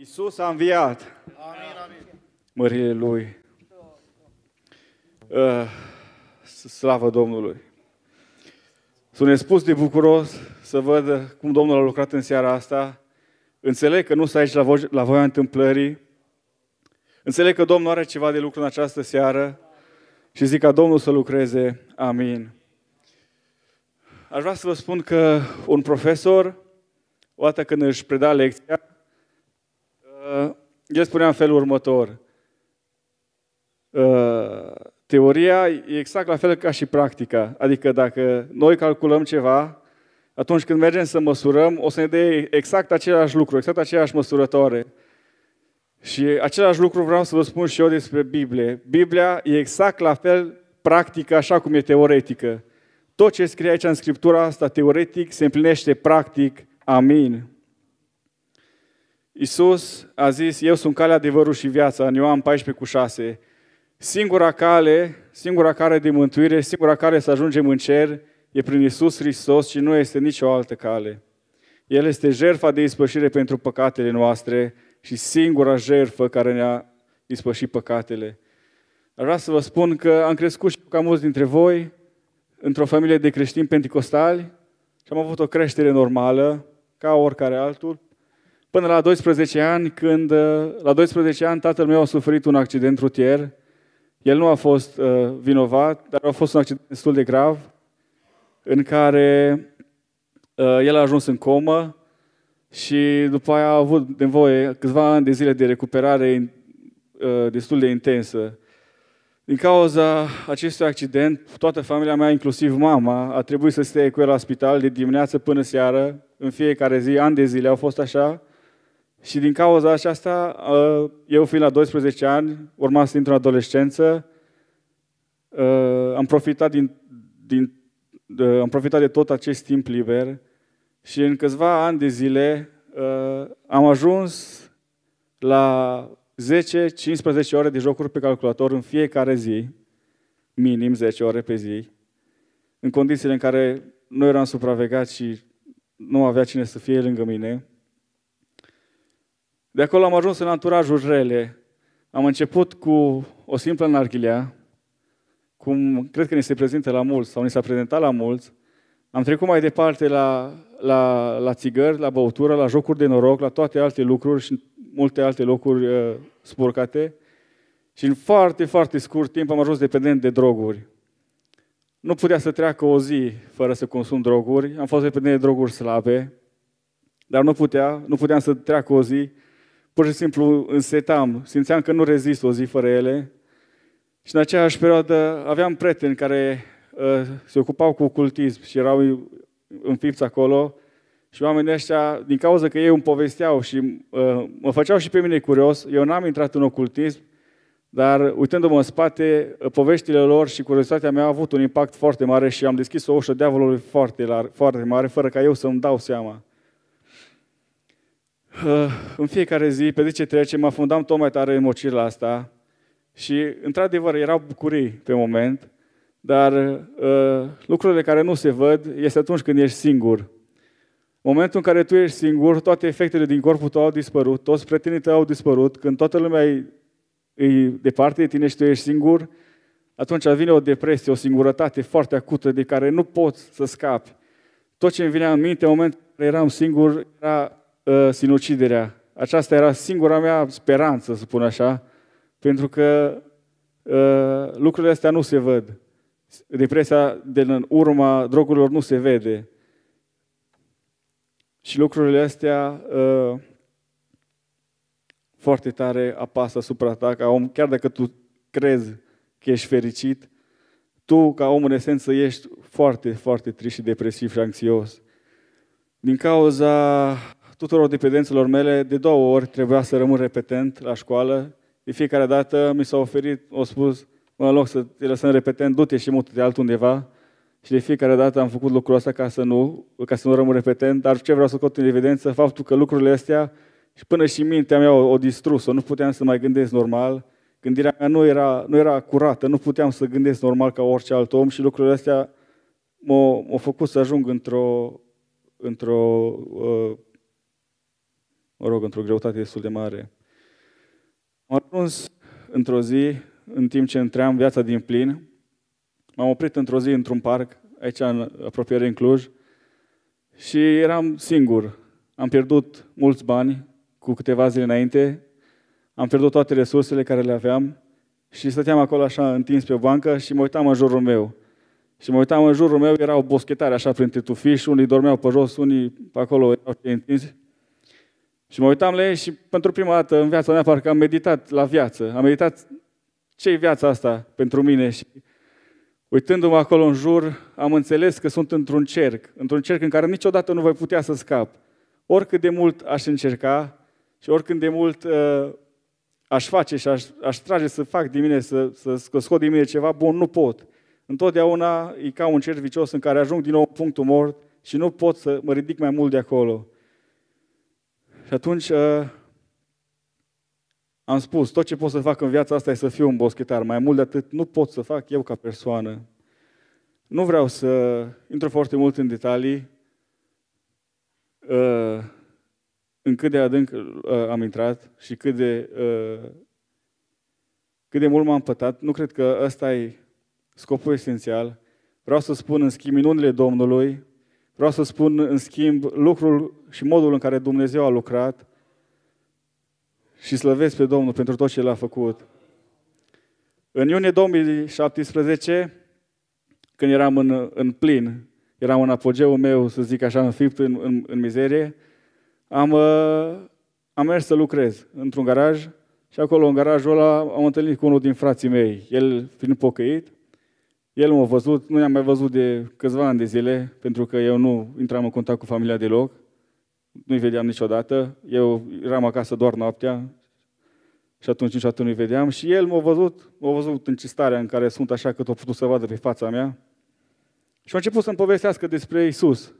Iisus a înviat. Amin, amin. Lui. Eh, slavă Domnului. Sunt spus de bucuros să văd cum Domnul a lucrat în seara asta. Înțeleg că nu s-a aici la, vo- la voia întâmplării. Înțeleg că Domnul are ceva de lucru în această seară și zic ca Domnul să lucreze. Amin. Aș vrea să vă spun că un profesor, odată când își preda lecția, Uh, eu spuneam felul următor. Uh, teoria e exact la fel ca și practica. Adică dacă noi calculăm ceva, atunci când mergem să măsurăm, o să ne dea exact același lucru, exact aceeași măsurătoare. Și același lucru vreau să vă spun și eu despre Biblie. Biblia e exact la fel practică așa cum e teoretică. Tot ce scrie aici în Scriptura asta teoretic se împlinește practic. Amin. Iisus a zis, eu sunt calea, adevărul și viața, în Ioan 14 cu 6. Singura cale, singura cale de mântuire, singura cale să ajungem în cer e prin Iisus Hristos și nu este nicio altă cale. El este jertfa de ispășire pentru păcatele noastre și singura jertfă care ne-a ispășit păcatele. Dar vreau să vă spun că am crescut și ca mulți dintre voi într-o familie de creștini pentecostali și am avut o creștere normală, ca oricare altul, Până la 12 ani, când uh, la 12 ani tatăl meu a suferit un accident rutier, el nu a fost uh, vinovat, dar a fost un accident destul de grav, în care uh, el a ajuns în comă și după aia a avut nevoie câțiva ani de zile de recuperare uh, destul de intensă. Din cauza acestui accident, toată familia mea, inclusiv mama, a trebuit să stea cu el la spital de dimineață până seară, în fiecare zi, ani de zile au fost așa, și din cauza aceasta, ă, eu fiind la 12 ani, urma să intru în adolescență, ă, am profitat, din, din, ă, am profitat de tot acest timp liber și în câțiva ani de zile am ajuns la 10-15 ore de jocuri pe calculator în fiecare zi, minim 10 ore pe zi, în condițiile în care nu eram supravegat și nu avea cine să fie lângă mine. De acolo am ajuns în anturajul rele. Am început cu o simplă narghilea, cum cred că ni se prezintă la mulți sau ni s-a prezentat la mulți. Am trecut mai departe la, la, la țigări, la băutură, la jocuri de noroc, la toate alte lucruri și multe alte locuri uh, spurcate. Și în foarte, foarte scurt timp am ajuns dependent de droguri. Nu putea să treacă o zi fără să consum droguri. Am fost dependent de droguri slabe, dar nu putea, nu puteam să treacă o zi pur și simplu însetam, simțeam că nu rezist o zi fără ele. Și în aceeași perioadă aveam prieteni care uh, se ocupau cu cultism și erau înfipți acolo și oamenii ăștia, din cauza că ei îmi povesteau și uh, mă făceau și pe mine curios, eu n-am intrat în ocultism, dar uitându-mă în spate, poveștile lor și curiozitatea mea au avut un impact foarte mare și am deschis o ușă diavolului foarte, lar, foarte mare, fără ca eu să-mi dau seama. Eh, în fiecare zi, pe zi ce trece, mă afundam tot mai tare în mocirile asta și, într-adevăr, erau bucurii pe moment, dar uh, lucrurile care nu se văd este atunci când ești singur. Momentul în care tu ești singur, toate efectele din corpul tău au dispărut, toți prietenii tăi au dispărut, când toată lumea e, departe de tine și tu ești singur, atunci vine o depresie, o singurătate foarte acută de care nu poți să scapi. Tot ce îmi vine în minte în momentul în care eram singur era Uh, sinuciderea. Aceasta era singura mea speranță, să spun așa, pentru că uh, lucrurile astea nu se văd. Depresia de în urma drogurilor nu se vede. Și lucrurile astea uh, foarte tare apasă asupra ta ca om, chiar dacă tu crezi că ești fericit, tu ca om în esență ești foarte, foarte trist și depresiv și anxios. Din cauza tuturor dependențelor mele, de două ori trebuia să rămân repetent la școală. De fiecare dată mi s-a oferit, o spus, în loc să te lăsăm repetent, du-te și mută de altundeva. Și de fiecare dată am făcut lucrul ăsta ca să nu, ca să nu rămân repetent, dar ce vreau să scot în evidență, faptul că lucrurile astea, și până și mintea mea o, o distrus-o, nu puteam să mai gândesc normal, gândirea mea nu era, nu era curată, nu puteam să gândesc normal ca orice alt om și lucrurile astea m-au făcut să ajung într-o, într-o uh, mă rog, într-o greutate destul de mare. Am ajuns într-o zi, în timp ce întream viața din plin, m-am oprit într-o zi într-un parc, aici în apropiere în Cluj, și eram singur. Am pierdut mulți bani cu câteva zile înainte, am pierdut toate resursele care le aveam și stăteam acolo așa întins pe bancă și mă uitam în jurul meu. Și mă uitam în jurul meu, erau boschetari așa printre tufiși, unii dormeau pe jos, unii pe acolo erau cei întinși. Și mă uitam la ei și pentru prima dată în viața mea parcă am meditat la viață. Am meditat ce e viața asta pentru mine și uitându-mă acolo în jur, am înțeles că sunt într-un cerc, într-un cerc în care niciodată nu voi putea să scap. Oricât de mult aș încerca și oricât de mult uh, aș face și aș, aș trage să fac din mine, să, să, să scot din mine ceva bun, nu pot. Întotdeauna e ca un cerc vicios în care ajung din nou în punctul mort și nu pot să mă ridic mai mult de acolo. Și atunci uh, am spus, tot ce pot să fac în viața asta e să fiu un boschetar. Mai mult de atât nu pot să fac eu ca persoană. Nu vreau să intru foarte mult în detalii uh, în cât de adânc uh, am intrat și cât de, cât de mult m-am pătat. Nu cred că ăsta e scopul esențial. Vreau să spun, în schimb, minunile Domnului Vreau să spun, în schimb, lucrul și modul în care Dumnezeu a lucrat și slăvesc pe Domnul pentru tot ce l-a făcut. În iunie 2017, când eram în, în plin, eram în apogeul meu, să zic așa, înfipt în, în, în mizerie, am, uh, am mers să lucrez într-un garaj și acolo, în garajul ăla, am întâlnit cu unul din frații mei. El, fiind pocăit, el m-a văzut, nu i-am mai văzut de câțiva ani de zile, pentru că eu nu intram în contact cu familia deloc, nu-i vedeam niciodată, eu eram acasă doar noaptea și atunci niciodată nu-i vedeam și el m-a văzut, m-a văzut în ce starea în care sunt așa cât a putut să vadă pe fața mea și a început să-mi povestească despre Isus.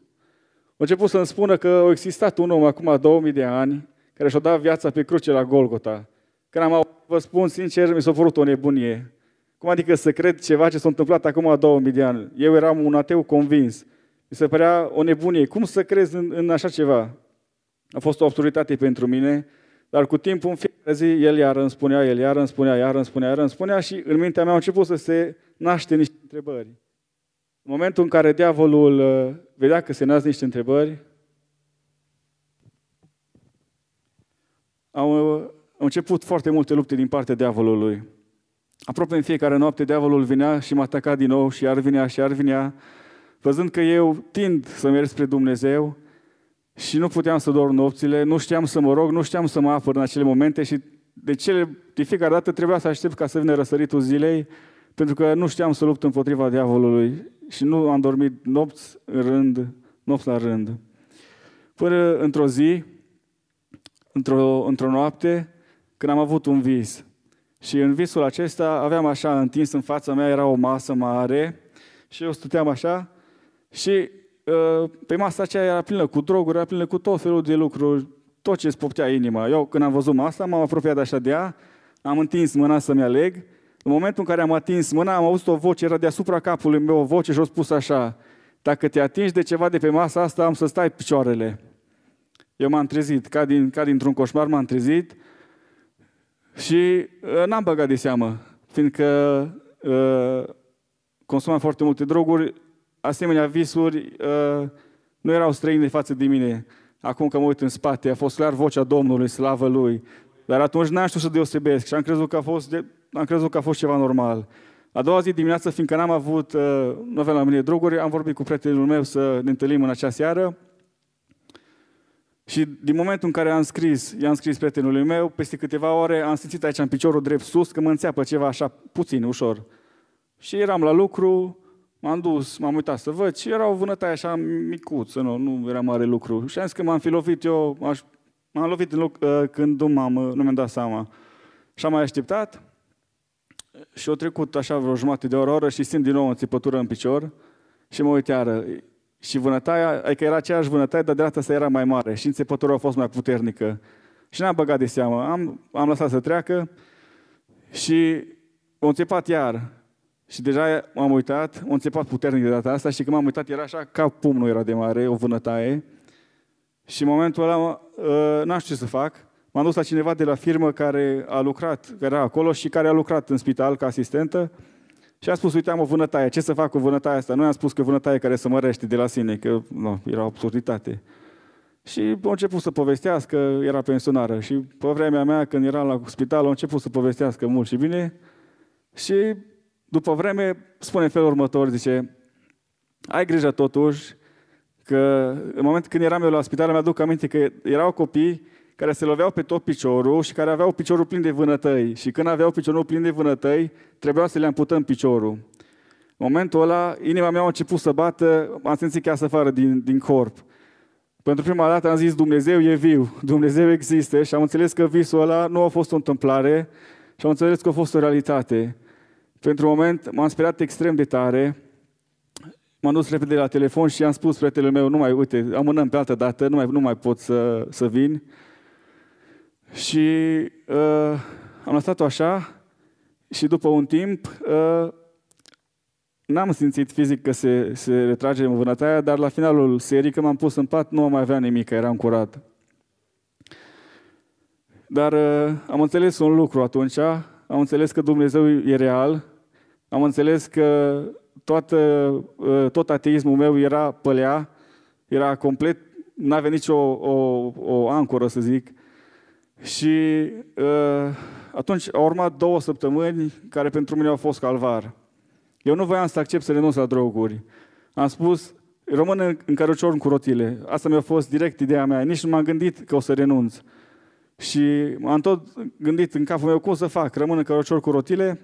A început să-mi spună că a existat un om acum 2000 de ani care și-a dat viața pe cruce la Golgota. Când am auzit, vă spun sincer, mi s-a părut o nebunie. Cum adică să cred ceva ce s-a întâmplat acum două mii de ani? Eu eram un ateu convins. Mi se părea o nebunie. Cum să crezi în, în așa ceva? A fost o autoritate pentru mine, dar cu timpul, în fiecare zi, el iar îmi spunea, el iar îmi spunea, iar îmi spunea, iar îmi spunea și în mintea mea au început să se naște niște întrebări. În momentul în care diavolul uh, vedea că se nasc niște întrebări, uh, au început foarte multe lupte din partea diavolului. Aproape în fiecare noapte diavolul vinea și mă ataca din nou și ar vinea și ar vinea, văzând că eu tind să merg spre Dumnezeu și nu puteam să dorm nopțile, nu știam să mă rog, nu știam să mă apăr în acele momente și de, cele, de fiecare dată trebuia să aștept ca să vină răsăritul zilei, pentru că nu știam să lupt împotriva diavolului și nu am dormit nopți în rând, nopți la rând. Până într-o zi, într-o, într-o noapte, când am avut un vis – și în visul acesta aveam așa întins în fața mea, era o masă mare și eu stăteam așa și uh, pe masa aceea era plină cu droguri, era plină cu tot felul de lucruri, tot ce îți poptea inima. Eu când am văzut masa, m-am apropiat așa de ea, am întins mâna să-mi aleg. În momentul în care am atins mâna, am auzit o voce, era deasupra capului meu o voce și o spus așa, dacă te atingi de ceva de pe masa asta, am să stai picioarele. Eu m-am trezit, ca, din, ca dintr-un coșmar m-am trezit, și uh, n-am băgat de seamă, fiindcă uh, consumam foarte multe droguri, asemenea visuri uh, nu erau străine față de mine. Acum că mă uit în spate, a fost clar vocea Domnului, slavă Lui. Dar atunci n-am știut să deosebesc și am crezut că a fost, de, am crezut că a fost ceva normal. A doua zi dimineață, fiindcă n-am avut, uh, nu aveam la mine droguri, am vorbit cu prietenul meu să ne întâlnim în acea seară și din momentul în care am scris, i-am scris prietenului meu, peste câteva ore am simțit aici în piciorul drept sus că mă înțeapă ceva așa puțin, ușor. Și eram la lucru, m-am dus, m-am uitat să văd și era o vânătaie așa micuță, nu, nu era mare lucru. Și am zis că m-am fi lovit eu, aș, m-am lovit în loc, uh, când nu, m-am, ă, nu mi-am dat seama. Și am mai așteptat și au trecut așa vreo jumătate de oră, oră și simt din nou o țipătură în picior și mă uit iară. Și vânătaia, adică era aceeași vânătaie, dar de asta sa era mai mare și înțepătura a fost mai puternică. Și n-am băgat de seamă, am, am lăsat să treacă și o înțepat iar. Și deja m-am uitat, o înțepat puternic de data asta și când m-am uitat era așa, ca pumnul era de mare, o vânătaie. Și în momentul ăla ă, n-am știut ce să fac. M-am dus la cineva de la firmă care a lucrat, care era acolo și care a lucrat în spital ca asistentă. Și a spus, uite, am o vânătaie, ce să fac cu vânătaia asta? Nu i-am spus că vânătaie care să mărește de la sine, că nu, era o absurditate. Și a început să povestească, era pensionară. Și pe vremea mea, când era la spital, a început să povestească mult și bine. Și după vreme spune felul următor, zice, ai grijă totuși că în momentul când eram eu la spital, mi-aduc aminte că erau copii care se loveau pe tot piciorul și care aveau piciorul plin de vânătăi. Și când aveau piciorul plin de vânătăi, trebuia să le amputăm piciorul. În momentul ăla, inima mea a început să bată, am simțit că să afară din, din corp. Pentru prima dată am zis, Dumnezeu e viu, Dumnezeu există și am înțeles că visul ăla nu a fost o întâmplare și am înțeles că a fost o realitate. Pentru un moment m-am speriat extrem de tare, m-am dus repede la telefon și i-am spus prietenul meu, nu mai, uite, amânăm pe altă dată, nu mai, nu mai pot să, să vin. Și uh, am lăsat-o așa și după un timp uh, n-am simțit fizic că se, se retrage în vânătaia, dar la finalul serii, când m-am pus în pat, nu am mai avea nimic, eram curat. Dar uh, am înțeles un lucru atunci, am înțeles că Dumnezeu e real, am înțeles că toată, uh, tot ateismul meu era pălea, era complet, n-avea nicio o, o ancoră, să zic, și uh, atunci au urmat două săptămâni care pentru mine au fost calvar. Eu nu voiam să accept să renunț la droguri. Am spus, rămân în cărucior cu rotile. Asta mi-a fost direct ideea mea. Nici nu m-am gândit că o să renunț. Și am tot gândit în capul meu cum să fac. Rămân în cărucior cu rotile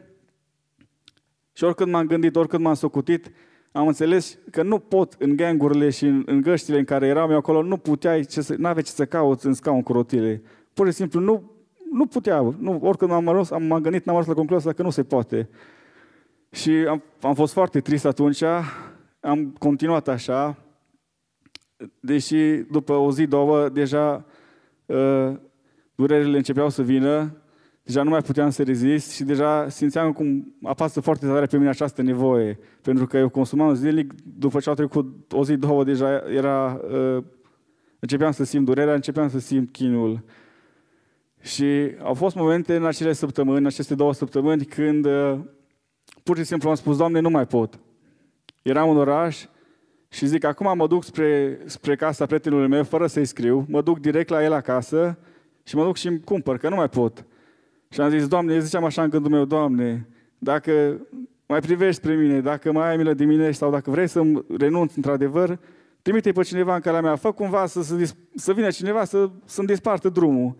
și oricând m-am gândit, oricând m-am socotit, am înțeles că nu pot în gangurile și în, în găștile în care eram eu acolo, nu puteai, ce să, n-aveai ce să cauți în scaun cu rotile pur și simplu nu, nu putea, nu, oricând am ajuns, am, am gândit, n-am ajuns la concluzia că nu se poate. Și am, am fost foarte trist atunci, am continuat așa, deși după o zi, două, deja uh, durerile începeau să vină, deja nu mai puteam să rezist și deja simțeam cum apasă foarte tare pe mine această nevoie, pentru că eu consumam zilnic, după ce au trecut o zi, două, deja era, uh, începeam să simt durerea, începeam să simt chinul. Și au fost momente în acele săptămâni, în aceste două săptămâni, când uh, pur și simplu am spus, Doamne, nu mai pot. Eram în oraș și zic, acum mă duc spre, spre casa prietenului meu, fără să-i scriu, mă duc direct la el acasă și mă duc și îmi cumpăr, că nu mai pot. Și am zis, Doamne, ziceam așa în gândul meu, Doamne, dacă mai privești spre mine, dacă mai ai milă de mine sau dacă vrei să renunț într-adevăr, trimite i pe cineva în calea mea, fă cumva să, să, să vină cineva să, să-mi dispartă drumul.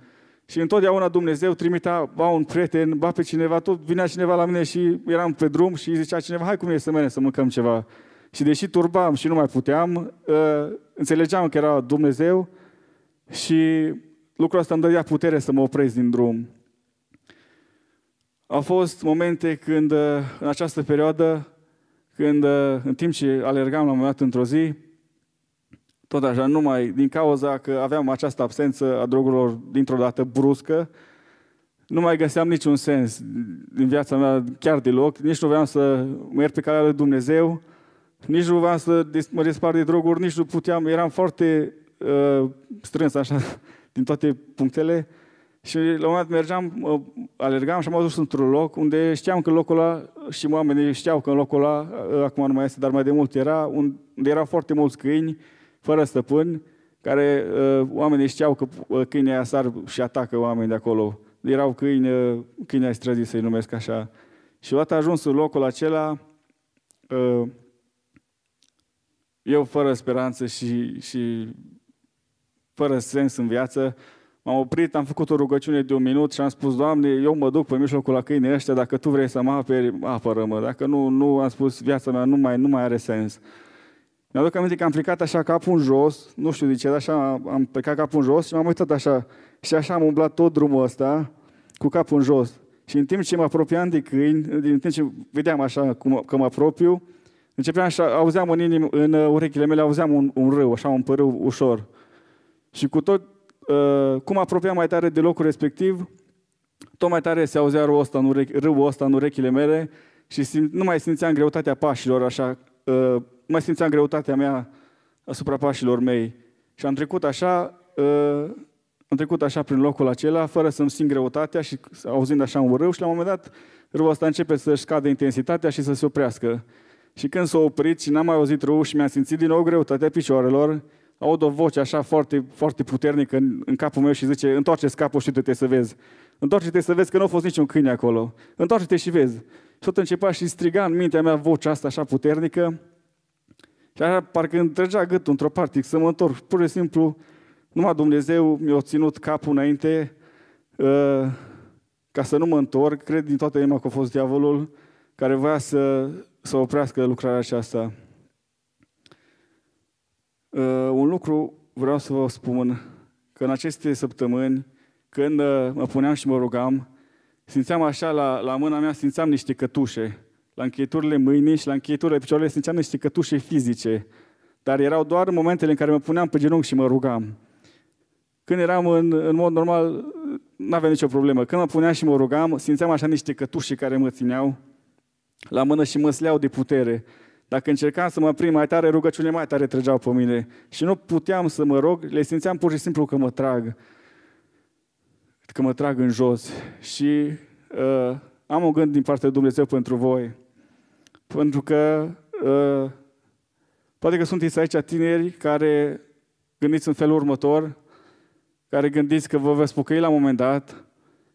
Și întotdeauna Dumnezeu trimitea, ba un prieten, ba pe cineva, tot vinea cineva la mine și eram pe drum și zicea cineva, hai cum e să mergem să mâncăm ceva. Și deși turbam și nu mai puteam, ă, înțelegeam că era Dumnezeu și lucrul ăsta îmi dădea putere să mă opresc din drum. Au fost momente când, ă, în această perioadă, când ă, în timp ce alergam la un moment dat într-o zi, tot așa, numai din cauza că aveam această absență a drogurilor dintr-o dată bruscă, nu mai găseam niciun sens din viața mea chiar deloc, nici nu vreau să merg pe calea lui Dumnezeu, nici nu vreau să mă despart de droguri, nici nu puteam, eram foarte uh, strâns așa din toate punctele și la un moment dat mergeam, uh, alergam și am ajuns într-un loc unde știam că locul ăla și oamenii știau că în locul ăla, uh, acum nu mai este, dar mai de mult era, unde erau foarte mulți câini, uh, fără stăpân, care uh, oamenii știau că uh, câinea sar și atacă oameni de acolo. Erau câini, uh, câine ai străzii să-i numesc așa. Și odată ajuns în locul acela, uh, eu fără speranță și, și fără sens în viață, m-am oprit, am făcut o rugăciune de un minut și am spus, Doamne, eu mă duc pe mijlocul la câinii ăștia, dacă Tu vrei să mă aperi, apără-mă. Dacă nu, nu, am spus, viața mea nu mai, nu mai are sens. Mi-aduc aminte că am plecat așa capul în jos, nu știu de ce, dar așa am plecat capul în jos și m-am uitat așa. Și așa am umblat tot drumul ăsta, cu capul în jos. Și în timp ce mă apropiam de câini, din timp ce vedeam așa cum, că mă apropiu, începeam așa, auzeam în, inim, în uh, urechile mele, auzeam un, un râu, așa un părâu ușor. Și cu tot, uh, cum apropiam mai tare de locul respectiv, tot mai tare se auzea râul ăsta în, urechi, râul ăsta în urechile mele și simt, nu mai simțeam greutatea pașilor așa uh, ă, mai simțeam greutatea mea asupra pașilor mei și am trecut așa, uh, am trecut așa prin locul acela, fără să-mi simt greutatea și auzind așa un râu și la un moment dat râul ăsta începe să-și scadă intensitatea și să se oprească. Și când s-a oprit și n-am mai auzit râu și mi-am simțit din nou greutatea picioarelor, aud o voce așa foarte, foarte puternică în, în capul meu și zice întoarce capul și du-te să vezi. Întoarce-te să vezi că nu a fost niciun câine acolo. Întoarce-te și vezi tot începea și striga în mintea mea vocea asta așa puternică și așa parcă întregea gâtul într-o parte, să mă întorc. Pur și simplu, numai Dumnezeu mi-a ținut capul înainte ă, ca să nu mă întorc. Cred din toată inima că a fost diavolul care voia să, să oprească lucrarea aceasta. Ă, un lucru vreau să vă spun, că în aceste săptămâni, când ă, mă puneam și mă rugam, Simțeam așa, la, la mâna mea simțeam niște cătușe. La încheieturile mâinii și la încheieturile picioarele simțeam niște cătușe fizice. Dar erau doar momentele în care mă puneam pe genunchi și mă rugam. Când eram în, în mod normal, nu aveam nicio problemă. Când mă puneam și mă rugam, simțeam așa niște cătușe care mă țineau la mână și mă sleau de putere. Dacă încercam să mă prind mai tare, rugăciunile mai tare trăgeau pe mine. Și nu puteam să mă rog, le simțeam pur și simplu că mă trag că mă trag în jos și uh, am un gând din partea de Dumnezeu pentru voi. Pentru că uh, poate că sunteți aici tineri care gândiți în felul următor, care gândiți că vă veți pucăi la un moment dat,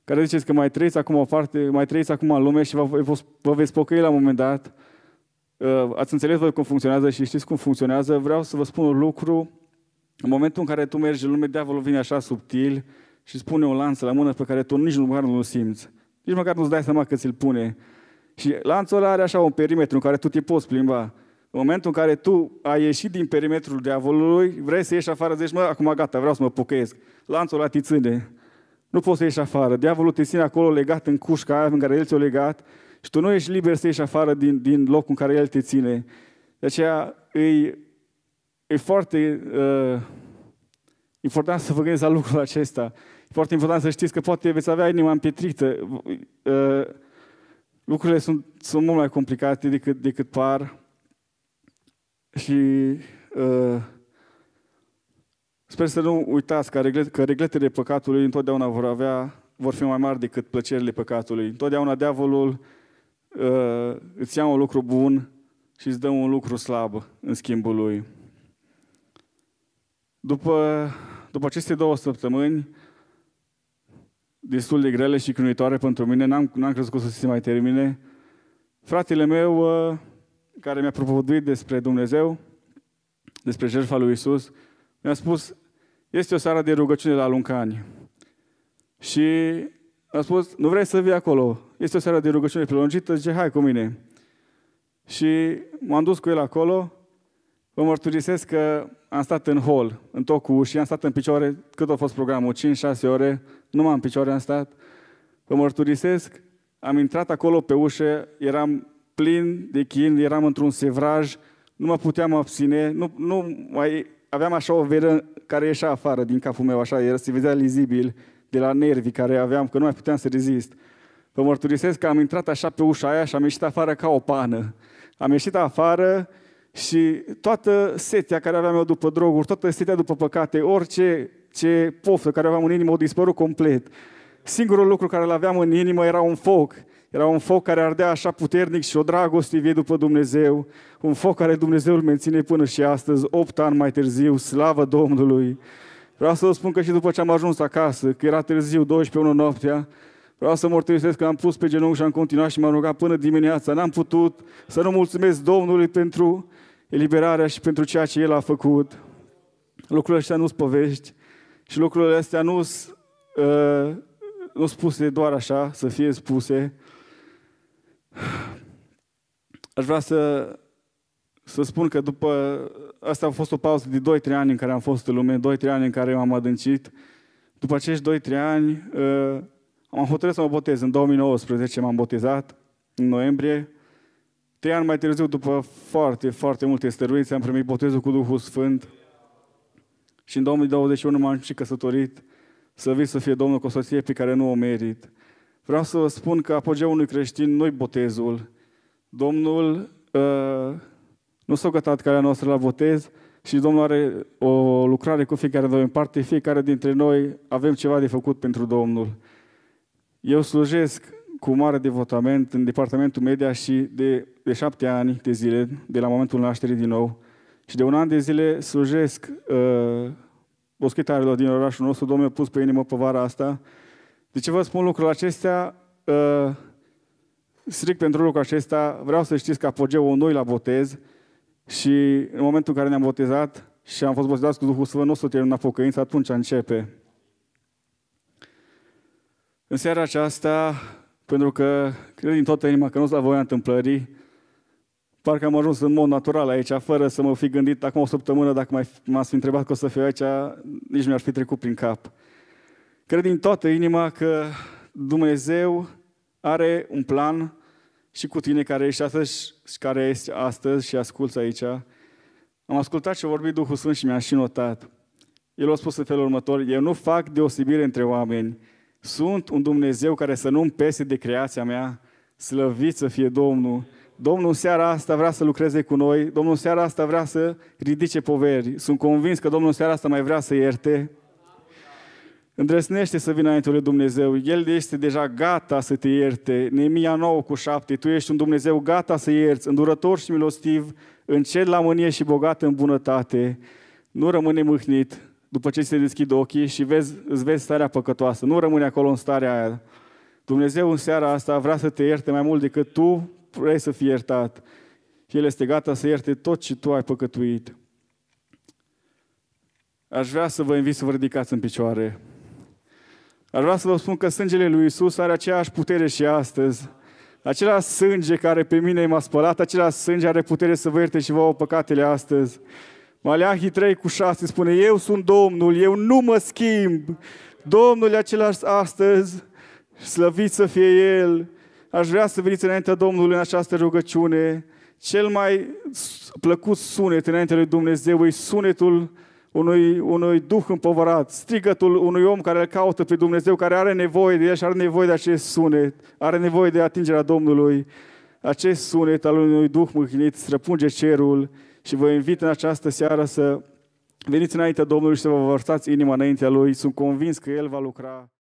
care ziceți că mai trăiți acum o parte, mai trăiți acum în lume și vă, vă, vă veți pocăi la un moment dat. Uh, ați înțeles voi cum funcționează și știți cum funcționează. Vreau să vă spun un lucru. În momentul în care tu mergi în lume, diavolul vine așa subtil și îți pune o lanță la mână pe care tu nici măcar nu-l simți. Nici măcar nu-ți dai seama că ți-l pune. Și lanțul ăla are așa un perimetru în care tu te poți plimba. În momentul în care tu ai ieșit din perimetrul diavolului, vrei să ieși afară, zici, mă, acum gata, vreau să mă pocăiesc. Lanțul ăla te ține. Nu poți să ieși afară. Diavolul te ține acolo legat în cușca aia în care el ți-o legat și tu nu ești liber să ieși afară din, din locul în care el te ține. De aceea e, e foarte uh, important să vă gândiți la lucrul acesta. Foarte important să știți că poate veți avea inima împietrită. Uh, lucrurile sunt, sunt mult mai complicate decât, decât par. Și uh, sper să nu uitați că, reglet, că regletele păcatului întotdeauna vor avea vor fi mai mari decât plăcerile păcatului. Întotdeauna diavolul uh, îți ia un lucru bun și îți dă un lucru slab în schimbul lui. După, după aceste două săptămâni, destul de grele și chinuitoare pentru mine, n-am, n-am crezut că o să se mai termine. Fratele meu, uh, care mi-a propovăduit despre Dumnezeu, despre jertfa lui Isus, mi-a spus, este o seară de rugăciune la Luncani. Și a spus, nu vrei să vii acolo, este o seară de rugăciune prelungită, zice, hai cu mine. Și m-am dus cu el acolo, vă mărturisesc că am stat în hol, în tocul și am stat în picioare, cât a fost programul, 5-6 ore, nu m-am picioare am stat. Vă mărturisesc, am intrat acolo pe ușă, eram plin de chin, eram într-un sevraj, nu mă puteam abține, nu, nu mai, aveam așa o veră care ieșea afară din capul meu, așa, era, se vedea lizibil de la nervii care aveam, că nu mai puteam să rezist. Vă mărturisesc că am intrat așa pe ușa aia și am ieșit afară ca o pană. Am ieșit afară și toată setea care aveam eu după droguri, toată setea după păcate, orice ce poftă care aveam în inimă, o dispărut complet. Singurul lucru care îl aveam în inimă era un foc. Era un foc care ardea așa puternic și o dragoste vie după Dumnezeu. Un foc care Dumnezeu îl menține până și astăzi, opt ani mai târziu, slavă Domnului. Vreau să vă spun că și după ce am ajuns acasă, că era târziu, 12 noaptea, Vreau să mărturisesc că am pus pe genunchi și am continuat și m-am rugat până dimineața. N-am putut să nu mulțumesc Domnului pentru eliberarea și pentru ceea ce El a făcut. Lucrurile astea nu ți povești. Și lucrurile astea nu sunt ă, uh, spuse doar așa, să fie spuse. Aș vrea să, să spun că după... Asta a fost o pauză de 2-3 ani în care am fost în lume, 2-3 ani în care m-am adâncit. După acești 2-3 ani, uh, ă, am hotărât să mă botez. În 2019 m-am botezat, în noiembrie. Trei ani mai târziu, după foarte, foarte multe stăruințe, am primit botezul cu Duhul Sfânt. Uh, și în 2021 m-am și căsătorit, să vii să fie Domnul cu o soție pe care nu o merit. Vreau să vă spun că apogeul unui creștin nu-i botezul. Domnul uh, nu s-a gătat calea noastră la botez și Domnul are o lucrare cu fiecare noi în parte. Fiecare dintre noi avem ceva de făcut pentru Domnul. Eu slujesc cu mare devotament în departamentul media și de, de șapte ani de zile, de la momentul nașterii din nou, și de un an de zile slujesc uh, boschetarilor din orașul nostru, Domnul a pus pe inimă povara asta. De deci ce vă spun lucrurile acestea? Uh, stric pentru lucrul acesta, vreau să știți că apogeul noi la botez și în momentul în care ne-am botezat și am fost botezat cu Duhul Sfânt, nu o să în apocăință, atunci începe. În seara aceasta, pentru că cred din toată inima că nu s-a voia întâmplării, Parcă am ajuns în mod natural aici, fără să mă fi gândit acum o săptămână, dacă m-ați fi întrebat că o să fiu aici, nici mi-ar fi trecut prin cap. Cred din toată inima că Dumnezeu are un plan și cu tine care ești astăzi și care ești astăzi și asculți aici. Am ascultat ce a vorbit Duhul Sfânt și mi-a și notat. El a spus în felul următor, eu nu fac deosebire între oameni. Sunt un Dumnezeu care să nu-mi pese de creația mea, slăvit să fie Domnul. Domnul în seara asta vrea să lucreze cu noi, Domnul în seara asta vrea să ridice poveri. Sunt convins că Domnul în seara asta mai vrea să ierte. Îndrăsnește să vină înaintea lui Dumnezeu. El este deja gata să te ierte. Nemia 9 cu 7. Tu ești un Dumnezeu gata să ierți, îndurător și milostiv, în la mânie și bogat în bunătate. Nu rămâne mâhnit după ce se deschid ochii și vezi, îți vezi starea păcătoasă. Nu rămâne acolo în starea aia. Dumnezeu în seara asta vrea să te ierte mai mult decât tu vrei să fii iertat. Și El este gata să ierte tot ce tu ai păcătuit. Aș vrea să vă invit să vă ridicați în picioare. Aș vrea să vă spun că sângele lui Isus are aceeași putere și astăzi. Acela sânge care pe mine m-a spălat, acela sânge are putere să vă ierte și vouă păcatele astăzi. Maleahi 3 cu 6 spune, eu sunt Domnul, eu nu mă schimb. Domnul e același astăzi, slăvit să fie El aș vrea să veniți înaintea Domnului în această rugăciune. Cel mai plăcut sunet înaintea lui Dumnezeu e sunetul unui, unui duh împovărat, strigătul unui om care îl caută pe Dumnezeu, care are nevoie de el și are nevoie de acest sunet, are nevoie de atingerea Domnului. Acest sunet al unui duh mâhnit străpunge cerul și vă invit în această seară să veniți înaintea Domnului și să vă vărsați inima înaintea Lui. Sunt convins că El va lucra.